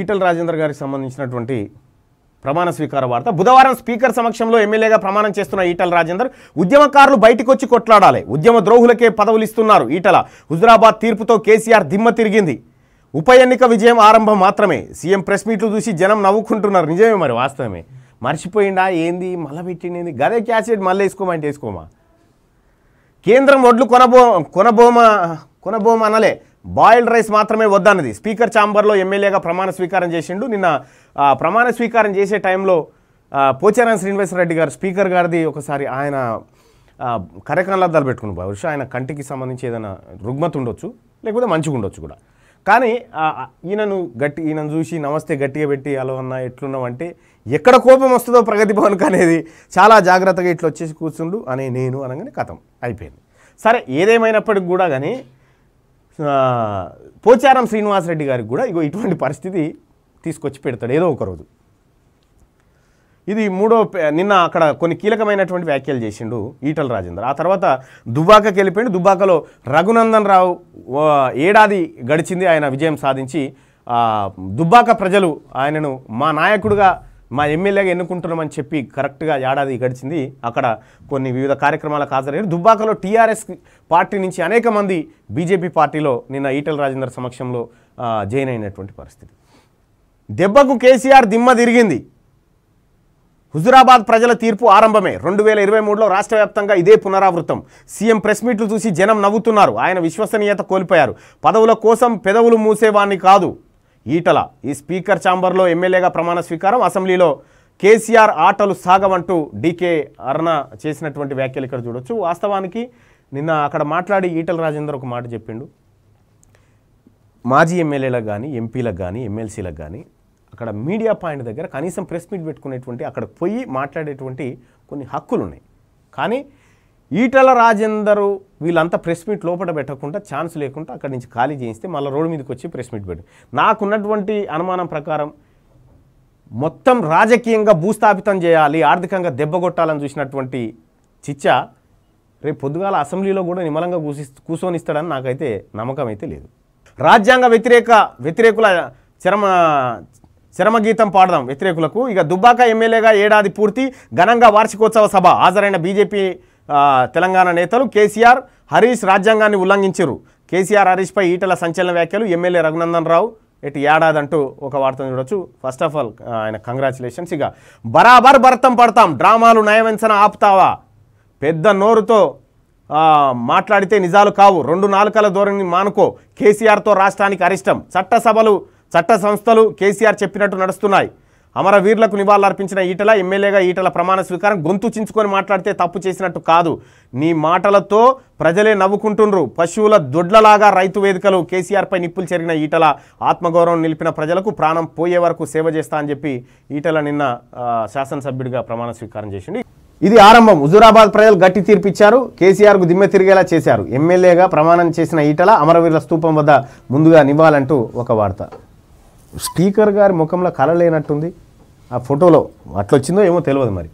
ఈటల రాజేందర్ గారికి సంబంధించినటువంటి ప్రమాణ స్వీకార వార్త బుధవారం స్పీకర్ సమక్షంలో ఎమ్మెల్యేగా ప్రమాణం చేస్తున్న ఈటల రాజేందర్ ఉద్యమకారులు బయటకు వచ్చి కొట్లాడాలి ఉద్యమ ద్రోహులకే పదవులు ఇస్తున్నారు ఈటల హుజరాబాద్ తీర్పుతో కేసీఆర్ దిమ్మ తిరిగింది ఉప ఎన్నిక విజయం ఆరంభం మాత్రమే సీఎం ప్రెస్ మీట్లు చూసి జనం నవ్వుకుంటున్నారు నిజమే మరి వాస్తవమే మర్చిపోయిందా ఏంది మళ్ళీ పెట్టింది గదే క్యాసెట్ మళ్ళీ వేసుకోమంటే వేసుకోమా కేంద్రం ఒడ్లు కొనబో కొనబోమ అనలే బాయిల్డ్ రైస్ మాత్రమే వద్దన్నది స్పీకర్ ఛాంబర్లో ఎమ్మెల్యేగా ప్రమాణ స్వీకారం చేసిండు నిన్న ప్రమాణ స్వీకారం చేసే టైంలో పోచారాయణ శ్రీనివాసరెడ్డి గారు స్పీకర్ గారిది ఒకసారి ఆయన కరకనలద్దాలు పెట్టుకుని బహుశా ఆయన కంటికి సంబంధించి ఏదైనా రుగ్మత ఉండొచ్చు లేకపోతే మంచిగా ఉండొచ్చు కూడా కానీ ఈయనను గట్టి ఈయనను చూసి నమస్తే గట్టిగా పెట్టి అలా ఉన్నా ఎట్లున్నావు అంటే ఎక్కడ కోపం వస్తుందో ప్రగతి భవన్ అనేది చాలా జాగ్రత్తగా ఇట్లా వచ్చేసి కూర్చుండు అనే నేను అనగానే కథం అయిపోయింది సరే ఏదేమైనప్పటికి కూడా కానీ పోచారం శ్రీనివాసరెడ్డి గారికి కూడా ఇగో ఇటువంటి పరిస్థితి తీసుకొచ్చి పెడతాడు ఏదో ఒకరోజు ఇది మూడో నిన్న అక్కడ కొన్ని కీలకమైనటువంటి వ్యాఖ్యలు చేసిండు ఈటల రాజేందర్ ఆ తర్వాత దుబ్బాకకి వెళ్ళిపోయిండు దుబ్బాకలో రఘునందన్ రావు ఏడాది గడిచింది ఆయన విజయం సాధించి దుబ్బాక ప్రజలు ఆయనను మా నాయకుడుగా మా ఎమ్మెల్యేగా ఎన్నుకుంటున్నామని చెప్పి కరెక్ట్గా ఏడాది గడిచింది అక్కడ కొన్ని వివిధ కార్యక్రమాలకు హాజరయ్యారు దుబ్బాకలో టీఆర్ఎస్ పార్టీ నుంచి అనేక మంది బీజేపీ పార్టీలో నిన్న ఈటల రాజేందర్ సమక్షంలో జాయిన్ అయినటువంటి పరిస్థితి దెబ్బకు కేసీఆర్ దిమ్మ తిరిగింది హుజురాబాద్ ప్రజల తీర్పు ఆరంభమే రెండు వేల ఇరవై మూడులో రాష్ట్ర వ్యాప్తంగా ఇదే పునరావృతం సీఎం ప్రెస్ మీట్లు చూసి జనం నవ్వుతున్నారు ఆయన విశ్వసనీయత కోల్పోయారు పదవుల కోసం పెదవులు మూసేవాణ్ణి కాదు ఈటల ఈ స్పీకర్ ఛాంబర్లో ఎమ్మెల్యేగా ప్రమాణ స్వీకారం అసెంబ్లీలో కేసీఆర్ ఆటలు సాగవంటూ డీకే అర్ణ చేసినటువంటి వ్యాఖ్యలు ఇక్కడ చూడొచ్చు వాస్తవానికి నిన్న అక్కడ మాట్లాడి ఈటల రాజేందర్ ఒక మాట చెప్పిండు మాజీ ఎమ్మెల్యేలకు కానీ ఎంపీలకు కానీ ఎమ్మెల్సీలకు కానీ అక్కడ మీడియా పాయింట్ దగ్గర కనీసం ప్రెస్ మీట్ పెట్టుకునేటువంటి అక్కడ పోయి మాట్లాడేటువంటి కొన్ని హక్కులు ఉన్నాయి కానీ ఈటల రాజేందరు వీళ్ళంతా ప్రెస్ మీట్ లోపల పెట్టకుండా ఛాన్స్ లేకుండా అక్కడి నుంచి ఖాళీ చేయిస్తే మళ్ళీ రోడ్డు మీదకి వచ్చి ప్రెస్ మీట్ పెట్టి నాకున్నటువంటి అనుమానం ప్రకారం మొత్తం రాజకీయంగా భూస్థాపితం చేయాలి ఆర్థికంగా దెబ్బగొట్టాలని చూసినటువంటి చిచ్చా రేపు పొద్దుగాల అసెంబ్లీలో కూడా నిమ్మలంగా కూసి కూసోనిస్తాడని నాకైతే నమ్మకం అయితే లేదు రాజ్యాంగ వ్యతిరేక వ్యతిరేకుల చరమ చరమగీతం పాడదాం వ్యతిరేకులకు ఇక దుబ్బాక ఎమ్మెల్యేగా ఏడాది పూర్తి ఘనంగా వార్షికోత్సవ సభ హాజరైన బీజేపీ తెలంగాణ నేతలు కేసీఆర్ హరీష్ రాజ్యాంగాన్ని ఉల్లంఘించారు కేసీఆర్ హరీష్పై ఈటల సంచలన వ్యాఖ్యలు ఎమ్మెల్యే రఘునందన్ రావు ఇటు ఏడాది అంటూ ఒక వార్తను చూడొచ్చు ఫస్ట్ ఆఫ్ ఆల్ ఆయన కంగ్రాచులేషన్స్ ఇక బరాబర్ భరతం పడతాం డ్రామాలు నయవంచన ఆపుతావా పెద్ద నోరుతో మాట్లాడితే నిజాలు కావు రెండు నాలుకల ధోరణి మానుకో కేసీఆర్తో రాష్ట్రానికి అరిష్టం చట్టసభలు చట్ట సంస్థలు కేసీఆర్ చెప్పినట్టు నడుస్తున్నాయి అమరవీరులకు నివాళులర్పించిన ఈటల ఎమ్మెల్యేగా ఈటల ప్రమాణ స్వీకారం గొంతు చించుకొని మాట్లాడితే తప్పు చేసినట్టు కాదు నీ మాటలతో ప్రజలే నవ్వుకుంటుండ్రు పశువుల దొడ్లలాగా రైతు వేదికలు కేసీఆర్పై నిప్పులు చెరిగిన ఈటల ఆత్మగౌరవం నిలిపిన ప్రజలకు ప్రాణం పోయే వరకు సేవ చేస్తా అని చెప్పి ఈటల నిన్న శాసనసభ్యుడిగా ప్రమాణ స్వీకారం చేసింది ఇది ఆరంభం హుజూరాబాద్ ప్రజలు గట్టి తీర్పిచ్చారు కేసీఆర్కు దిమ్మె తిరిగేలా చేశారు ఎమ్మెల్యేగా ప్రమాణం చేసిన ఈటల అమరవీరుల స్థూపం వద్ద ముందుగా నివ్వాలంటూ ఒక వార్త స్పీకర్ గారి ముఖంలో కలలేనట్టుంది ఆ ఫోటోలో అట్లొచ్చిందో వచ్చిందో ఏమో తెలియదు మరి